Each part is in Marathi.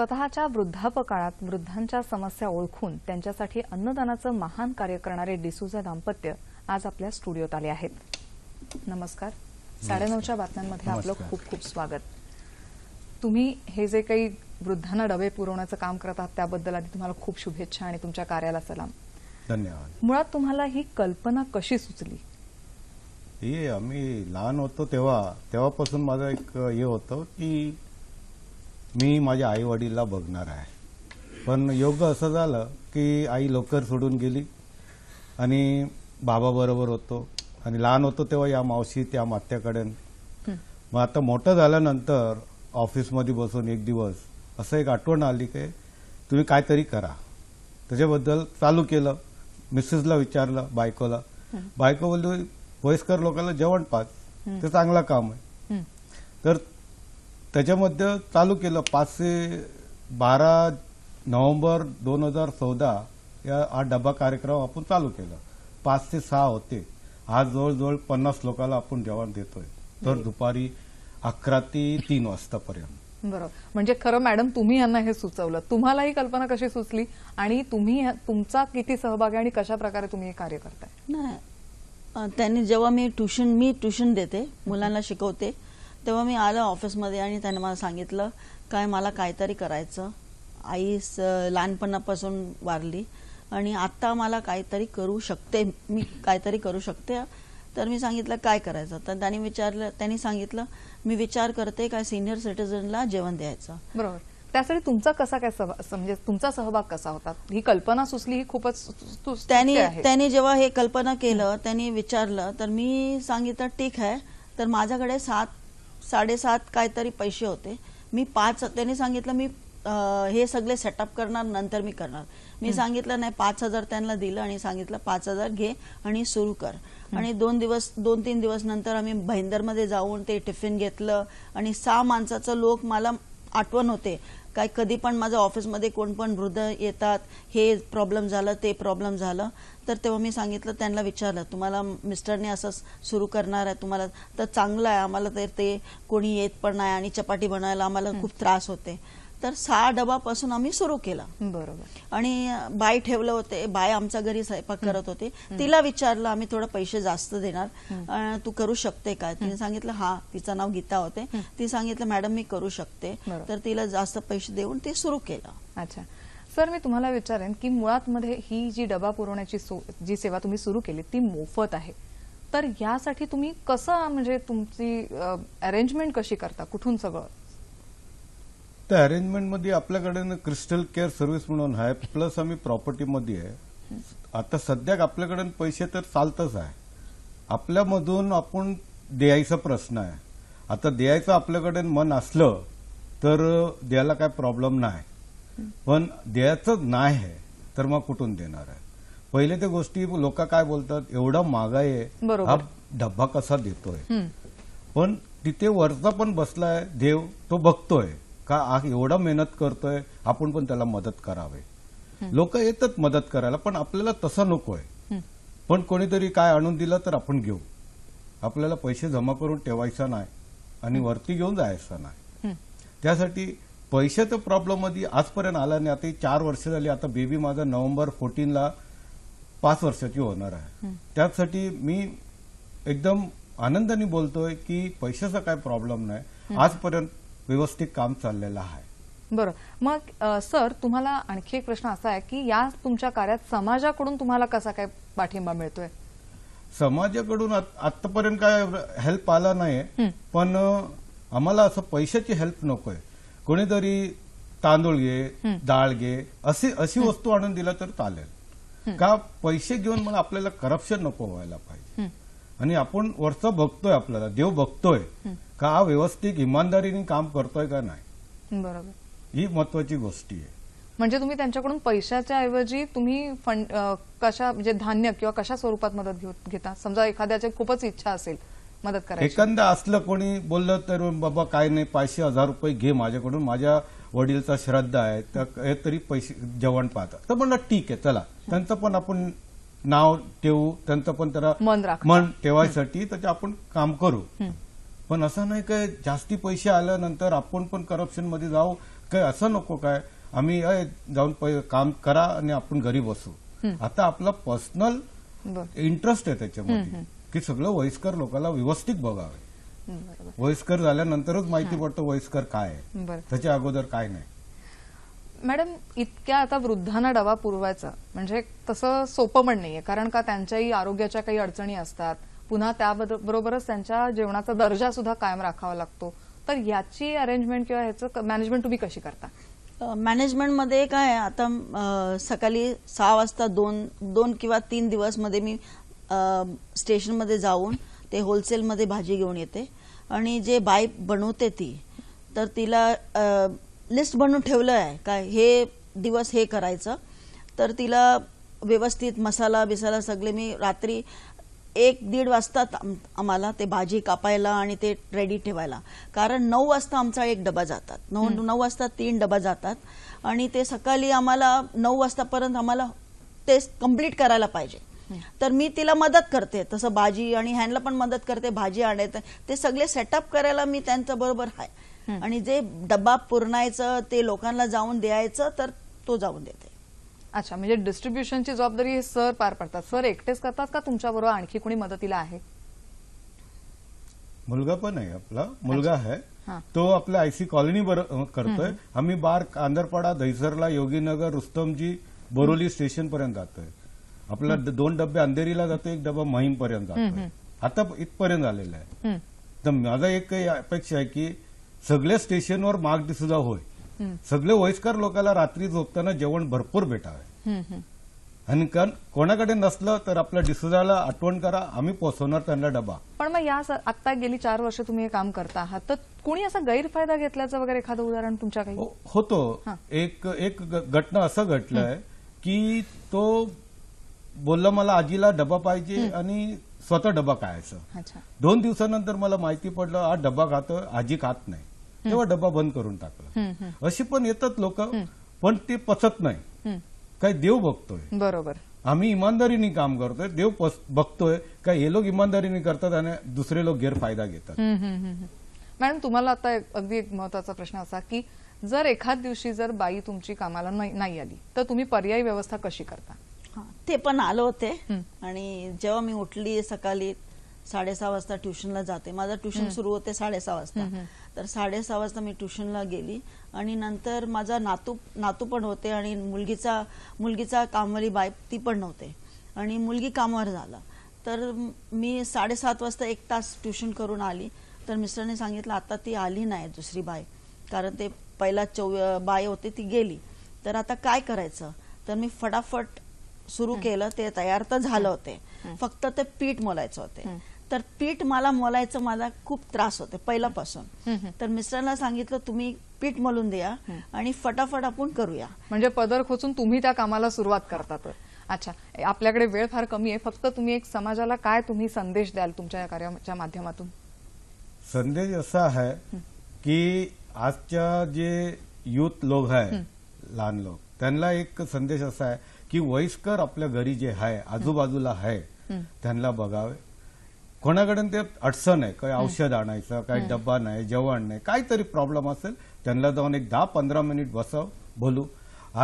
स्वतःच्या वृद्धापकाळात वृद्धांच्या समस्या ओळखून त्यांच्यासाठी अन्नदानाचं महान कार्य करणारे डिसूजा दाम्पत्य आज आपल्या स्टुडिओत आले आहेत नमस्कार साडेनऊच्या बातम्यांमध्ये आपलं खूप खूप स्वागत तुम्ही हे जे काही वृद्धांना डबे पुरवण्याचं काम करत आहात त्याबद्दल आधी तुम्हाला खूप शुभेच्छा आणि तुमच्या कार्याला सलाम धन्यवाद मुळात तुम्हाला ही कल्पना कशी सुचली ये आम्ही लहान होतो तेव्हा तेव्हापासून माझं एक हे होतं की मी माझ्या आईवडीलला बघणार आहे पण योग्य असं झालं की आई लवकर सोडून गेली आणि बाबा बरोबर होतो आणि लहान होतो तेव्हा या मावशी त्या मात्याकडे मग आता मोठं झाल्यानंतर ऑफिसमध्ये बसून एक दिवस असं एक आठवण आली की तुम्ही काय तरी करा त्याच्याबद्दल चालू केलं मिसेसला विचारलं बायकोला बायको बोलली वयस्कर लोकांना जेवण पाच ते चांगलं काम आहे तर त्याच्यामध्ये चालू केलं पाचशे बारा नोव्हेंबर दोन हजार चौदा या हा डबा कार्यक्रम आपण चालू केला पाच ते सहा होते आज जवळजवळ पन्नास लोकांना आपण जेवण देतोय तर दुपारी अकरा ते तीन वाजतापर्यंत बरोबर म्हणजे खरं मॅडम तुम्ही यांना हे सुचवलं तुम्हाला ही कल्पना कशी सुचली आणि तुम्ही तुमचा किती सहभाग आहे आणि कशा प्रकारे तुम्ही हे कार्य करताय नाही त्यांनी जेव्हा मी ट्युशन मी ट्युशन देते मुलांना शिकवते तेव्हा मी आलं ऑफिसमध्ये आणि त्याने मला सांगितलं काय मला काहीतरी करायचं आई लहानपणापासून वारली आणि आत्ता मला काहीतरी करू शकते मी काहीतरी करू शकते तर मी सांगितलं काय करायचं तर त्यांनी विचारलं त्यांनी सांगितलं मी विचार करते काय सिनियर सिटीजनला जेवण द्यायचं बरोबर त्यासाठी तुमचा कसा काय म्हणजे तुमचा सहभाग कसा होता ही कल्पना सुचली ही खूपच त्यांनी त्यांनी जेव्हा हे कल्पना केलं त्यांनी विचारलं तर मी सांगितलं ठीक आहे तर माझ्याकडे सात साडेसात काहीतरी पैसे होते मी पाच त्यांनी सांगितलं मी हे सगळे सेटअप करणार नंतर मी करणार मी सांगितलं नाही पाच हजार त्यांना दिलं आणि सांगितलं पाच हजार घे आणि सुरू कर आणि दोन दिवस दोन तीन दिवस नंतर आम्ही मध्ये जाऊन ते टिफिन घेतलं आणि सहा माणसाचं लोक मला आठवण होते काय कधी पण माझ्या ऑफिसमध्ये कोण पण वृद्ध येतात हे प्रॉब्लेम झालं ते प्रॉब्लेम झालं तर तेव्हा मी सांगितलं त्यांना विचारलं तुम्हाला मिस्टरने असं सुरू करणार आहे तुम्हाला तर चांगलं आहे आम्हाला तर ते कोणी येत पण नाही आणि चपाटी बनवायला आम्हाला खूप त्रास होते तर सहा डबापासून आम्ही सुरू केला बरोबर आणि बाय ठेवलं होते बाय आमच्या घरी स्वयंपाक करत होती तिला विचारलं आम्ही थोडं पैसे जास्त देणार तू करू शकते का तिने सांगितलं हा तिचं नाव गीता होते ती सांगितलं मॅडम मी करू शकते तर तिला जास्त पैसे देऊन ते सुरू केलं अच्छा सर मी तुम्हाला विचारेन की मुळात मध्ये ही जी डबा पुरवण्याची जी सेवा तुम्ही सुरू केली ती मोफत आहे तर यासाठी तुम्ही कसं म्हणजे तुमची अरेंजमेंट कशी करता कुठून सगळं त्या अरेंजमेंटमध्ये आपल्याकडे क्रिस्टल केअर सर्व्हिस म्हणून आहे प्लस आम्ही प्रॉपर्टीमध्ये आहे आता सध्या आपल्याकडे पैसे तर चालतच आहे आपल्यामधून आपण द्यायचा प्रश्न आहे आता द्यायचं आपल्याकडे मन असलं तर द्यायला काय प्रॉब्लेम नाही पण द्यायचं नाही आहे तर मग कुठून देणार आहे पहिले ते गोष्टी लोक काय बोलतात एवढा मागाय आहे हा डब्बा कसा देतोय पण तिथे वरचा पण बसलाय देव तो बघतोय का एवढा मेहनत करतोय आपण पण त्याला मदत करावे लोक येतात मदत करायला पण आपल्याला तसा नकोय पण कोणीतरी काय आणून दिलं तर आपण घेऊ आपल्याला पैसे जमा करून ठेवायचा नाही आणि वरती घेऊन जायचा नाही त्यासाठी पैशाचं मध्ये आजपर्यंत आला नाही आता चार वर्ष झाली आता बेबी माझा नोव्हेंबर फोर्टीनला पाच वर्षाची होणार आहे त्यासाठी मी एकदम आनंदाने बोलतोय की पैशाचा काय प्रॉब्लेम नाही आजपर्यंत व्यवस्थित काम चाललेलं आहे बरं मग सर तुम्हाला आणखी एक प्रश्न असा आहे की या तुमच्या कार्यात समाजाकडून तुम्हाला कसा काय पाठिंबा मिळतोय समाजाकडून आतापर्यंत काय हेल्प आला नाही पण आम्हाला असं पैशाची हेल्प नकोय कोणीतरी तांदूळ घे डाळ घे असे अशी वस्तू आणून दिला तर चालेल का पैसे घेऊन मग आपल्याला करप्शन नको व्हायला पाहिजे आणि आपण वरचं बघतोय आपल्याला देव बघतोय का व्यवस्थित इमानदारीने काम करतोय का नाही बरोबर ही महत्वाची गोष्टी आहे म्हणजे तुम्ही त्यांच्याकडून पैशाच्या ऐवजी तुम्ही फंड कशा म्हणजे धान्य किंवा कशा स्वरूपात मदत घेता समजा एखाद्याची खूपच इच्छा असेल मदत करायची एखादा असलं कोणी बोललं तर बाबा काय नाही पाचशे हजार रुपये घे माझ्याकडून माझ्या वडीलचा श्रद्धा आहे तर हे तरी पैसे जेवण पाहतात तर म्हणलं ठीक आहे चला त्यांचं पण आपण नाव ठेवू त्यांचं पण त्याला मन मन ठेवायसाठी त्याचे आपण काम करू पण असं नाही काय जास्ती पैसे आल्यानंतर आपण पण करप्शन मध्ये जाऊ काय असं नको काय आम्ही जाऊन काम करा आणि आपण घरी बसू आता आपला पर्सनल इंटरेस्ट आहे त्याच्यामध्ये की सगळं वयस्कर लोकांना व्यवस्थित बघावे वयस्कर झाल्यानंतरच माहिती पडतो वयस्कर काय त्याच्या अगोदर काय नाही मॅडम इतक्या आता वृद्धांना डबा पुरवायचा म्हणजे तसं सोपं पण नाहीये कारण का त्यांच्याही आरोग्याच्या काही अडचणी असतात पुन्हा त्याबरोबरच त्यांच्या जेवणाचा दर्जा सुद्धा कायम राखावा लागतो तर याची अरेंजमेंट किंवा ह्याचं मॅनेजमेंट तुम्ही कशी करता मॅनेजमेंटमध्ये काय आता सकाळी सहा वाजता दोन दोन किंवा तीन मध्ये मी स्टेशनमध्ये जाऊन ते होलसेलमध्ये भाजी घेऊन येते आणि जे बाय बनवते ती तर तिला लिस्ट बनवून ठेवलं आहे काय हे दिवस हे करायचं तर तिला व्यवस्थित मसाला बिसाला सगळे मी रात्री एक दीड वाजता आम्हाला ते भाजी कापायला आणि ते रेडी ठेवायला कारण नऊ वाजता आमचा एक डबा जातात नऊ नऊ वाजता तीन डबा जातात आणि ते सकाळी आम्हाला नऊ वाजतापर्यंत आम्हाला ते कम्प्लीट करायला पाहिजे तर मी तिला मदत करते तसं भाजी आणि ह्यांना पण मदत करते भाजी आणायचं ते सगळे सेटअप करायला मी त्यांच्या बरोबर आहे आणि जे डब्बा पुरणायचं ते लोकांना जाऊन द्यायचं तर तो जाऊन देते अच्छा म्हणजे डिस्ट्रीब्युशनची जबाबदारी सर पार पडतात सर एकटेच करतात का तुमच्याबरोबर आणखी कोणी मदतीला आहे मुलगा पण आहे आपला मुलगा आहे तो आपल्या आयसी कॉलनी करतोय आम्ही बार आंधरपाडा दहिसरला योगीनगर रुस्तमजी बोरोली स्टेशन पर्यंत जातोय आपला दोन डबे अंधेरीला जातो एक डबा माहीम पर्यंत जातो आता इथपर्यंत आलेला आहे तर माझा एक अपेक्षा आहे की सगळ्या स्टेशनवर मागणी सुद्धा होय सगळे वयस्कर लोकांना रात्री झोपताना जेवण भरपूर भेटावे आणि कारण कोणाकडे नसलं तर आपल्या डिसुजाला आठवण करा आम्ही पोहोचवणार त्यांना डबा पण मग या आता गेली चार वर्ष तुम्ही हे काम करता आहात तर कुणी असा गैरफायदा घेतल्याचं वगैरे एखादं उदाहरण तुमच्या काही हो, होतो एक एक घटना असं घडलंय की तो बोललं मला आजीला डबा पाहिजे आणि स्वतः डबा खायचं दोन दिवसानंतर मला माहिती पडलं हा डबा खातो आजी खात नाही तेव्हा डबा बंद करून टाकला अशी पण येतात लोक पण ते पचत नाही काय देव बघतोय बरोबर आम्ही इमानदारीने काम करतोय देव बघतोय काय हे लोक इमानदारीने करतात आणि दुसरे लोक गैरफायदा घेतात मॅडम तुम्हाला आता अगदी एक महत्वाचा प्रश्न असा की जर एखाद दिवशी जर बाई तुमची कामाला नाही आली तर तुम्ही पर्यायी व्यवस्था कशी करता ते पण आलं होते आणि जेव्हा मी उठली सकाळी साडेसहा वाजता ट्युशनला जाते माझं ट्युशन सुरू होते साडेसहा वाजता तर साडेसहा वाजता मी ट्युशनला गेली आणि नंतर माझा नातू नातू पण होते आणि मुलगीचा मुलगीचा कामवाली बाय ती पण नव्हते आणि मुलगी कामावर झाला तर मी साडेसात वाजता एक तास ट्युशन करून आली तर मिस्टरने सांगितलं आता ती आली नाही दुसरी बाय कारण ते पहिला चौ बाय होते ती गेली तर आता काय करायचं तर मी फटाफट सुरू केलं ते तयार तर झालं होते फक्त ते पीठ मोलायचं होते तर पीठ मला मोलायचं मला खूप त्रास होते पहिल्यापासून तर मिस्टरांना सांगितलं तुम्ही पीठ मलून द्या आणि फटाफट आपण करूया म्हणजे पदर खोचून तुम्ही त्या कामाला सुरुवात करतात अच्छा आपल्याकडे वेळ फार कमी आहे फक्त तुम्ही एक समाजाला काय तुम्ही संदेश द्याल तुमच्या या कार्याच्या माध्यमातून संदेश असा आहे की आजच्या जे युथ लोक आहे लहान लोक त्यांना एक संदेश असा आहे की वयस्कर आपल्या घरी जे आहे आजूबाजूला आहे त्यांना बघावे कोणाकडे ते अडचण आहे काही औषध आणायचं काही डब्बा नाही जेवण नाही काहीतरी प्रॉब्लेम असेल त्यांना जाऊन एक दहा पंधरा मिनिट बसव बोलू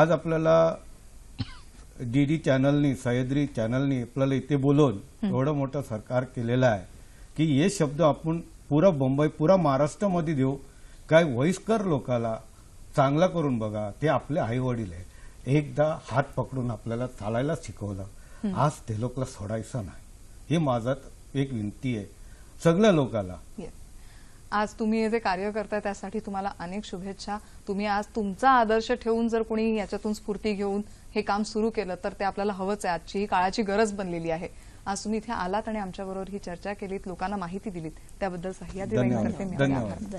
आज आपल्याला डीडी चॅनलनी सह्याद्री चॅनलनी आपल्याला इथे बोलून एवढं मोठं सरकार केलेलं आहे की हे शब्द आपण पुरा मुंबई पुरा महाराष्ट्रामध्ये देऊ काय वयस्कर लोकाला चांगला करून बघा ते आपले आईवडील आहेत एकदा हात पकडून आपल्याला चालायला शिकवलं आज ते लोकला सोडायचं नाही हे माझा एक विनंती आहे सगळ्या लोकाला आज तुम्ही हे जे कार्य करताय त्यासाठी तुम्हाला अनेक शुभेच्छा तुम्ही आज तुमचा आदर्श ठेवून जर कोणी याच्यातून स्फूर्ती घेऊन हे काम सुरू केलं तर ते आपल्याला हवंच आहे आजची ही काळाची गरज बनलेली आहे आज तुम्ही इथे आलात आणि आमच्याबरोबर ही चर्चा केलीत लोकांना माहिती दिलीत त्याबद्दल सह्याद्री धन्यवाद